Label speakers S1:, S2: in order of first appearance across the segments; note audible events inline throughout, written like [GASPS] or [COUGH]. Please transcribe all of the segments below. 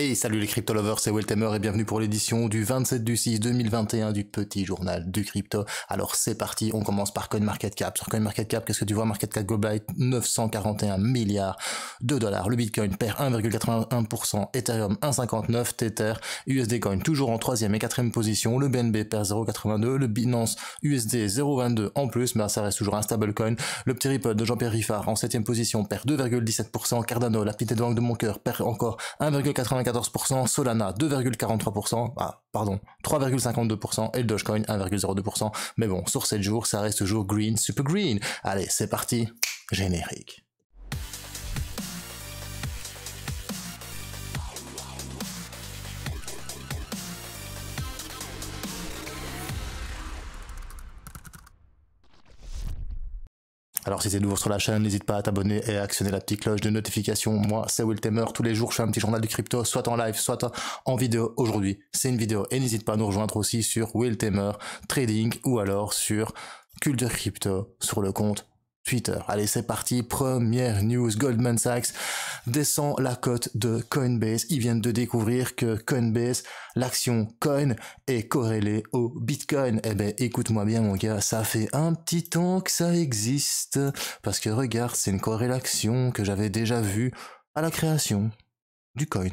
S1: Et salut les crypto lovers, c'est Temer et bienvenue pour l'édition du 27 du 6 2021 du petit journal du crypto. Alors c'est parti, on commence par CoinMarketCap. Sur CoinMarketCap, qu'est-ce que tu vois MarketCap Global 941 milliards de dollars. Le Bitcoin perd 1,81%, Ethereum 1,59, Tether, USD Coin toujours en troisième et quatrième position. Le BNB perd 0,82, le Binance USD 0,22 en plus, mais ça reste toujours un stablecoin. Le petit Ripple de Jean-Pierre Riffard en septième position perd 2,17%, Cardano, la petite banque de mon cœur perd encore 1,84 Solana 2,43%, ah, pardon, 3,52% et le Dogecoin 1,02%. Mais bon, sur 7 jours, ça reste toujours green, super green. Allez, c'est parti, générique. Alors si c'est nouveau sur la chaîne, n'hésite pas à t'abonner et à actionner la petite cloche de notification. Moi, c'est Will Tamer. Tous les jours, je fais un petit journal de crypto, soit en live, soit en vidéo. Aujourd'hui, c'est une vidéo. Et n'hésite pas à nous rejoindre aussi sur Will Tamer Trading ou alors sur Culture Crypto sur le compte Twitter. Allez, c'est parti. Première news. Goldman Sachs descend la cote de Coinbase. Ils viennent de découvrir que Coinbase, l'action Coin, est corrélée au Bitcoin. Eh ben, écoute-moi bien, mon gars. Ça fait un petit temps que ça existe. Parce que regarde, c'est une corrélation que j'avais déjà vue à la création du coin.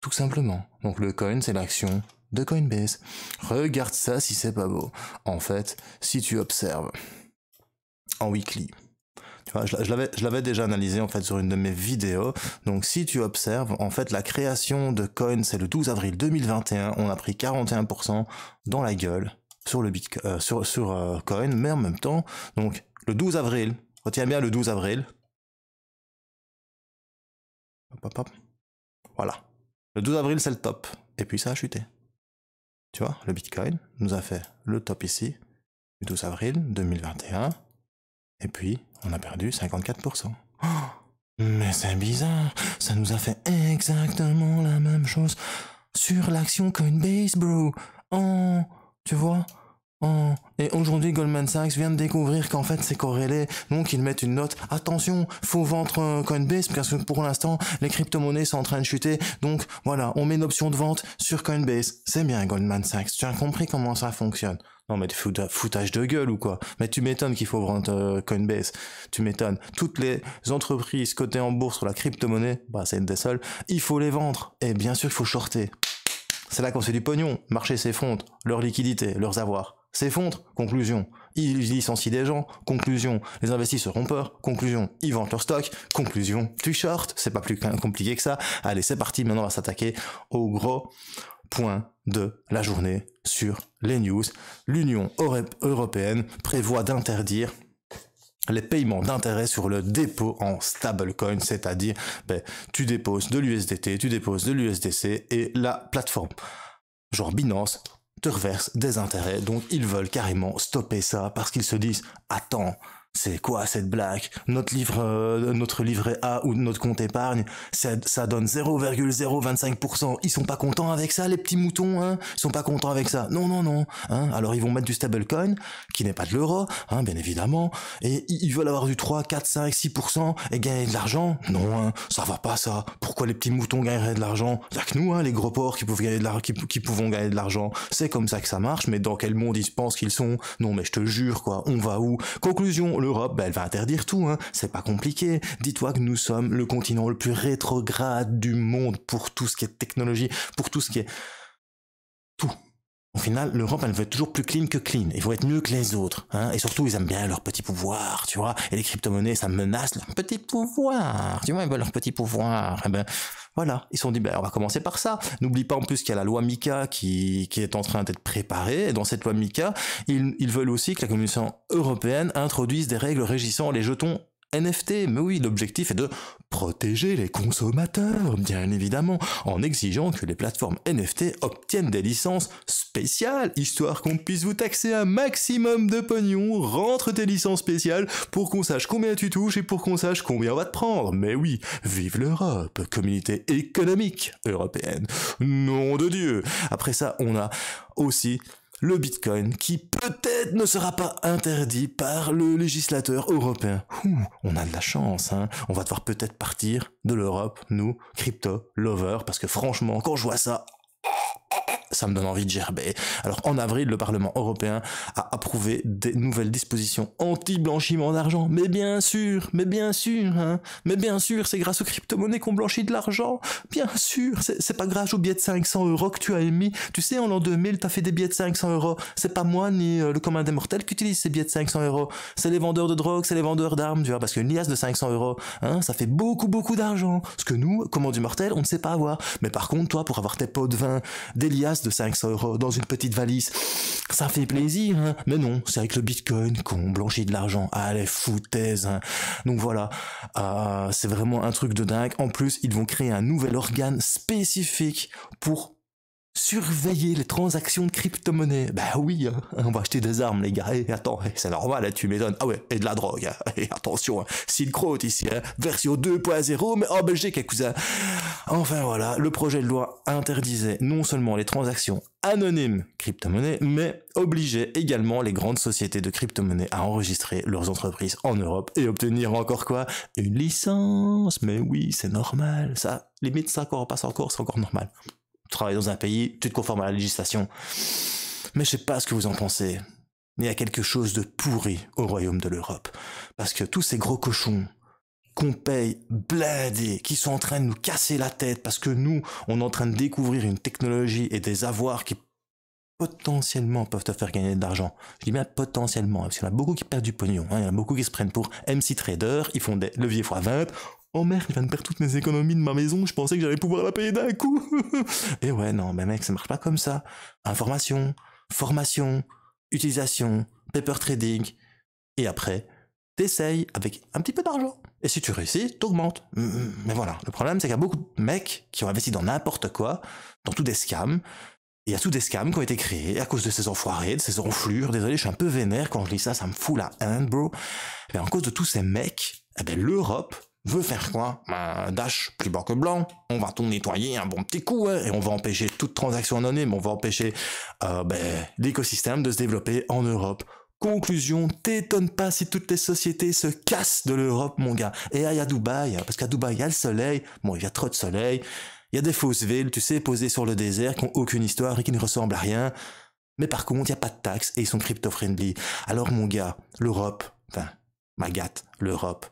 S1: Tout simplement. Donc le coin, c'est l'action de Coinbase. Regarde ça si c'est pas beau. En fait, si tu observes en weekly. Tu vois, je, l'avais, déjà analysé en fait sur une de mes vidéos. Donc si tu observes, en fait la création de coin c'est le 12 avril 2021, on a pris 41% dans la gueule sur le Bitcoin, euh, sur, euh, coin, mais en même temps, donc le 12 avril, retiens bien le 12 avril. Hop, hop, hop. Voilà. Le 12 avril, c'est le top. Et puis ça a chuté. Tu vois, le Bitcoin nous a fait le top ici, le 12 avril 2021. Et puis, on a perdu 54%. [GASPS] mais c'est bizarre, ça nous a fait exactement la même chose sur l'action Coinbase, bro. En, tu vois, Et aujourd'hui, Goldman Sachs vient de découvrir qu'en fait, c'est corrélé. Donc, ils mettent une note. Attention, faut vendre euh, Coinbase parce que pour l'instant, les crypto-monnaies sont en train de chuter. Donc, voilà, on met une option de vente sur Coinbase. C'est bien, Goldman Sachs. Tu as compris comment ça fonctionne. Non, mais foutage de gueule ou quoi Mais tu m'étonnes qu'il faut vendre euh, Coinbase. Tu m'étonnes. Toutes les entreprises cotées en bourse sur la crypto-monnaie, bah, c'est une des seules, il faut les vendre. Et bien sûr, il faut shorter. C'est là qu'on fait du pognon. Marché s'effondre. Leur liquidité, leurs avoirs s'effondrent, Conclusion. Ils licencient des gens. Conclusion. Les investisseurs ont peur. Conclusion. Ils vendent leur stock. Conclusion. Tu shortes, C'est pas plus compliqué que ça. Allez, c'est parti. Maintenant, on va s'attaquer au gros point de la journée sur les news. L'Union européenne prévoit d'interdire les paiements d'intérêts sur le dépôt en stablecoin, c'est-à-dire ben, tu déposes de l'USDT, tu déposes de l'USDC et la plateforme, genre Binance, te reverse des intérêts. Donc ils veulent carrément stopper ça parce qu'ils se disent attends, c'est quoi cette blague Notre livre, euh, notre livret A ou notre compte épargne, ça, donne 0,025%. Ils sont pas contents avec ça, les petits moutons, hein Ils sont pas contents avec ça. Non, non, non. Hein Alors ils vont mettre du stablecoin, qui n'est pas de l'euro, hein, bien évidemment, et ils veulent avoir du 3, 4, 5, 6% et gagner de l'argent. Non, hein, ça va pas ça les petits moutons gagneraient de l'argent Il que nous, hein, les gros porcs, qui, peuvent gagner de qui, pouvons gagner de l'argent. C'est comme ça que ça marche, mais dans quel monde ils pensent qu'ils sont Non, mais je te jure, quoi, on va où Conclusion, l'Europe, bah, elle va interdire tout, hein. c'est pas compliqué. Dis-toi que nous sommes le continent le plus rétrograde du monde pour tout ce qui est technologie, pour tout ce qui est au final, l'Europe, elle veut être toujours plus clean que clean. Ils vont être mieux que les autres. Hein. Et surtout, ils aiment bien leur petit pouvoir, tu vois. Et les crypto-monnaies, ça menace leur petit pouvoir. Tu vois, ils eh veulent leur petit pouvoir. Et eh ben, voilà, ils se sont dit, ben, on va commencer par ça. N'oublie pas en plus qu'il y a la loi MICA qui, est en train d'être préparée. Et dans cette loi MICA, ils, ils veulent aussi que la Commission européenne introduise des règles régissant les jetons NFT, mais oui, l'objectif est de protéger les consommateurs, bien évidemment, en exigeant que les plateformes NFT obtiennent des licences spéciales, histoire qu'on puisse vous taxer un maximum de pognon, rentre tes licences spéciales pour qu'on sache combien tu touches et pour qu'on sache combien on va te prendre. Mais oui, vive l'Europe, communauté économique européenne. Nom de Dieu. Après ça, on a aussi le Bitcoin, qui peut-être ne sera pas interdit par le législateur européen. on a de la chance, hein. On va devoir peut-être partir de l'Europe, nous, crypto, lovers, parce que franchement, quand je vois ça, ça me donne envie de gerber. Alors en avril, le Parlement européen a approuvé des nouvelles dispositions anti-blanchiment d'argent. Mais bien sûr, mais bien sûr, hein, mais bien sûr, c'est grâce aux crypto-monnaies qu'on blanchit de l'argent. Bien sûr, c'est pas grâce aux billets de 500 euros que tu as émis. Tu sais, en l'an 2000, t'as fait des billets de 500 euros. C'est pas moi ni euh, le commun des mortels qui utilise ces billets de 500 euros. C'est les vendeurs de drogue, c'est les vendeurs d'armes, tu vois, parce qu'une liasse de 500 euros, hein, ça fait beaucoup, beaucoup d'argent. Ce que nous, commun du mortel, on ne sait pas avoir. Mais par contre, toi, pour avoir tes pots de vin, des liasses de 5 euros dans une petite valise. Ça fait plaisir, hein. mais non, c'est avec le bitcoin qu'on blanchit de l'argent. Allez, foutaise. Hein. Donc voilà, euh, c'est vraiment un truc de dingue. En plus, ils vont créer un nouvel organe spécifique pour Surveiller les transactions de crypto monnaie Bah oui, hein. on va acheter des armes, les gars. Et eh, attends, eh, c'est normal, hein, tu m'étonnes. Ah ouais, et de la drogue. Et hein. eh, attention, Silk ici, version 2.0, mais en Belgique, cousin. Enfin voilà, le projet de loi interdisait non seulement les transactions anonymes crypto monnaie mais obligeait également les grandes sociétés de crypto monnaie à enregistrer leurs entreprises en Europe et obtenir encore quoi Une licence, mais oui, c'est normal, ça, limite ça encore, passe encore, c'est encore normal travailles dans un pays, tu te conformes à la législation. Mais je sais pas ce que vous en pensez. Il y a quelque chose de pourri au royaume de l'Europe. Parce que tous ces gros cochons qu'on paye blindés, qui sont en train de nous casser la tête parce que nous, on est en train de découvrir une technologie et des avoirs qui potentiellement peuvent te faire gagner de l'argent. Je dis bien potentiellement, parce qu'il y en a beaucoup qui perdent du pognon, hein. il y en a beaucoup qui se prennent pour MC Trader, ils font des leviers x20, Oh merde, je viens de perdre toutes mes économies de ma maison, je pensais que j'allais pouvoir la payer d'un coup. [LAUGHS] Et eh ouais, non, mais mec, ça marche pas comme ça. Information, formation, utilisation, paper trading. Et après, t'essayes avec un petit peu d'argent. Et si tu réussis, t'augmentes. Mais voilà, le problème, c'est qu'il y a beaucoup de mecs qui ont investi dans n'importe quoi, dans tous des scams. Il y a tous des scams qui ont été créés à cause de ces enfoirés, de ces enflures. Désolé, je suis un peu vénère quand je lis ça, ça me fout la haine, bro. Mais en cause de tous ces mecs, eh ben, l'Europe veut faire quoi Un dash plus bas que blanc, on va tout nettoyer un bon petit coup, hein, et on va empêcher toute transaction anonyme, on va empêcher euh, ben, l'écosystème de se développer en Europe. Conclusion, t'étonne pas si toutes les sociétés se cassent de l'Europe, mon gars. Et aille ah, à Dubaï, hein, parce qu'à Dubaï, il y a le soleil, bon, il y a trop de soleil, il y a des fausses villes, tu sais, posées sur le désert, qui n'ont aucune histoire et qui ne ressemblent à rien. Mais par contre, il n'y a pas de taxes et ils sont crypto-friendly. Alors mon gars, l'Europe, enfin, ma l'Europe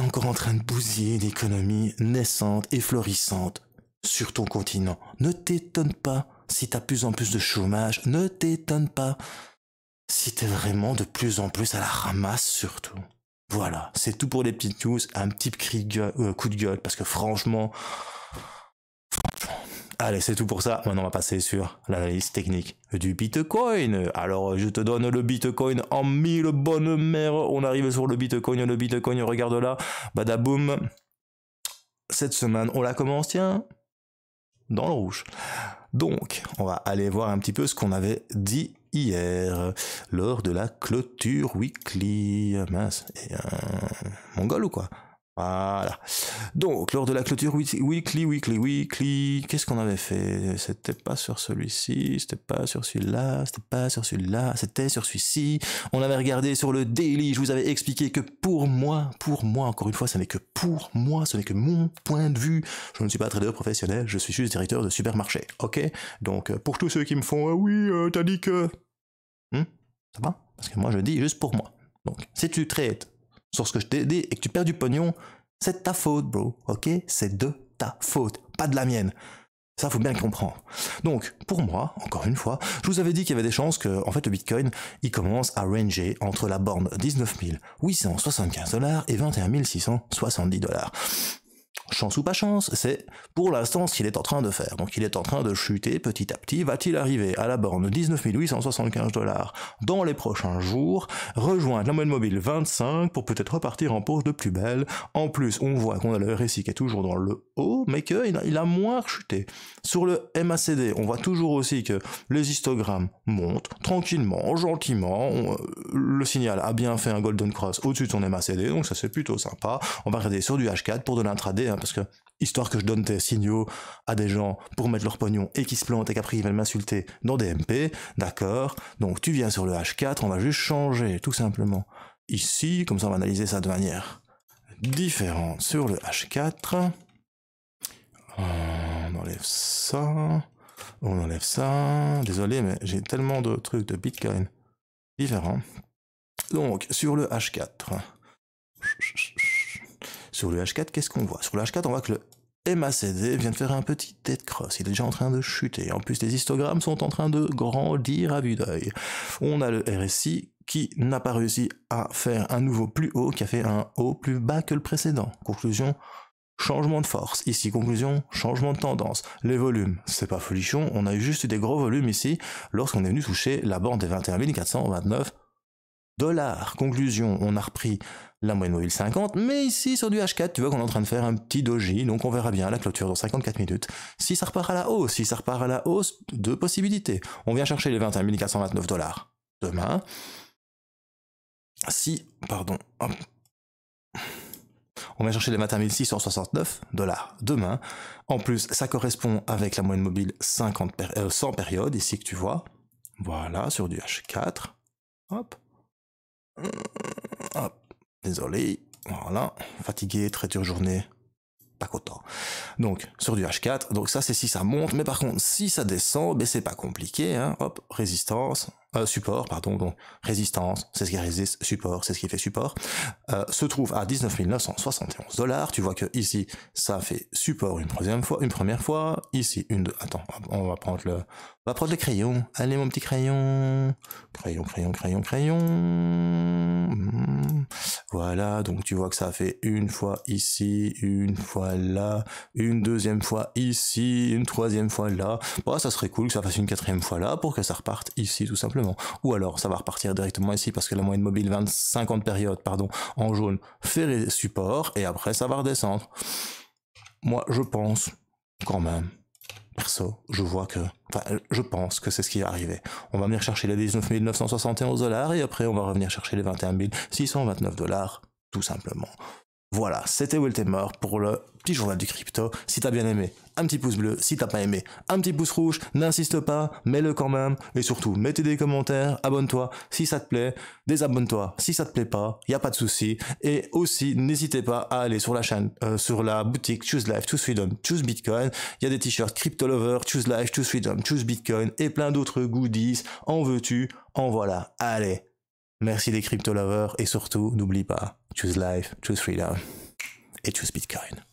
S1: encore en train de bousiller une économie naissante et florissante sur ton continent. Ne t'étonne pas si t'as plus en plus de chômage, ne t'étonne pas si t'es vraiment de plus en plus à la ramasse surtout. Voilà, c'est tout pour les petites news, un petit euh, coup de gueule, parce que franchement, Allez, c'est tout pour ça. Maintenant, on va passer sur l'analyse technique du Bitcoin. Alors, je te donne le Bitcoin en mille bonnes mères. On arrive sur le Bitcoin, le Bitcoin, regarde là. Badaboum. Cette semaine, on la commence, tiens, dans le rouge. Donc, on va aller voir un petit peu ce qu'on avait dit hier lors de la clôture weekly. Mince, et un euh, mongol ou quoi voilà. Donc, lors de la clôture weekly, weekly, weekly, qu'est-ce qu'on avait fait C'était pas sur celui-ci, c'était pas sur celui-là, c'était pas sur celui-là, c'était sur celui-ci. On avait regardé sur le daily, je vous avais expliqué que pour moi, pour moi, encore une fois, ce n'est que pour moi, ce n'est que mon point de vue. Je ne suis pas trader professionnel, je suis juste directeur de supermarché, ok Donc, euh, pour tous ceux qui me font ah oui, euh, t'as dit que... Hum? ça va Parce que moi, je dis juste pour moi. Donc, si tu traites sur ce que je t'ai dit et que tu perds du pognon, c'est de ta faute, bro. Ok C'est de ta faute, pas de la mienne. Ça, faut bien comprendre. Donc, pour moi, encore une fois, je vous avais dit qu'il y avait des chances que, en fait, le Bitcoin, il commence à ranger entre la borne 19 875 dollars et 21 670 dollars chance ou pas chance, c'est pour l'instant ce qu'il est en train de faire. Donc il est en train de chuter petit à petit. Va-t-il arriver à la borne 19 875 dollars dans les prochains jours, rejoindre la moyenne mobile 25 pour peut-être repartir en pause de plus belle En plus, on voit qu'on a le RSI qui est toujours dans le haut, mais qu'il a, moins chuté. Sur le MACD, on voit toujours aussi que les histogrammes montent tranquillement, gentiment. Euh, le signal a bien fait un golden cross au-dessus de son MACD, donc ça c'est plutôt sympa. On va regarder sur du H4 pour de l'intraday Hein, parce que histoire que je donne tes signaux à des gens pour mettre leur pognon et qui se plantent et qu'après ils veulent m'insulter dans des MP, d'accord Donc tu viens sur le H4, on va juste changer, tout simplement. Ici, comme ça on va analyser ça de manière différente. Sur le H4, on enlève ça, on enlève ça. Désolé, mais j'ai tellement de trucs de Bitcoin différents. Donc, sur le H4, sur le H4, qu'est-ce qu'on voit Sur le H4, on voit que le MACD vient de faire un petit tête cross. Il est déjà en train de chuter. En plus, les histogrammes sont en train de grandir à vue d'œil. On a le RSI qui n'a pas réussi à faire un nouveau plus haut, qui a fait un haut plus bas que le précédent. Conclusion, Changement de force, ici conclusion, changement de tendance. Les volumes, c'est pas folichon, on a eu juste des gros volumes ici lorsqu'on est venu toucher la bande des 21 dollars. Conclusion, on a repris la moyenne mobile 50, mais ici sur du H4, tu vois qu'on est en train de faire un petit doji, donc on verra bien la clôture dans 54 minutes. Si ça repart à la hausse, si ça repart à la hausse, deux possibilités. On vient chercher les 21 429 dollars demain. Si, pardon, On vient chercher les 21 669 dollars demain. En plus, ça correspond avec la moyenne mobile 50 euh, période ici que tu vois. Voilà, sur du H4. Hop. Ah, désolé. Voilà, fatigué, très dure journée. Pas content. Donc, sur du H4, donc ça c'est si ça monte, mais par contre, si ça descend, ben c'est pas compliqué, hein. hop, résistance, euh, support, pardon, donc résistance, c'est ce qui résiste, support, c'est ce qui fait support, euh, se trouve à 19 971 dollars. Tu vois que ici, ça fait support une troisième fois, une première fois, ici une, deux. Attends, on va prendre le, on va prendre le crayon. Allez mon petit crayon, crayon, crayon, crayon, crayon. Voilà, donc tu vois que ça fait une fois ici, une fois là, une deuxième fois ici, une troisième fois là. Bon, bah, ça serait cool que ça fasse une quatrième fois là pour que ça reparte ici tout simplement. Ou alors, ça va repartir directement ici parce que la moyenne mobile 20, 50 périodes, pardon, en jaune fait les supports et après ça va redescendre. Moi, je pense quand même perso, je vois que, enfin, je pense que c'est ce qui va arriver. On va venir chercher les 19 971 dollars et après on va revenir chercher les 21 629 dollars, tout simplement. Voilà, c'était Temer pour le petit journal du crypto. Si t'as bien aimé, un petit pouce bleu. Si t'as pas aimé, un petit pouce rouge. N'insiste pas, mets-le quand même. Et surtout, mettez des commentaires, abonne-toi si ça te plaît, désabonne-toi si ça te plaît pas, y a pas de souci. Et aussi, n'hésitez pas à aller sur la chaîne, euh, sur la boutique Choose Life, Choose Freedom, Choose Bitcoin. Il y a des t-shirts Crypto Lover, Choose Life, Choose Freedom, Choose Bitcoin et plein d'autres goodies. En veux-tu, en voilà. Allez, Merci des crypto lovers et surtout, n'oublie pas, choose life, choose freedom et choose Bitcoin.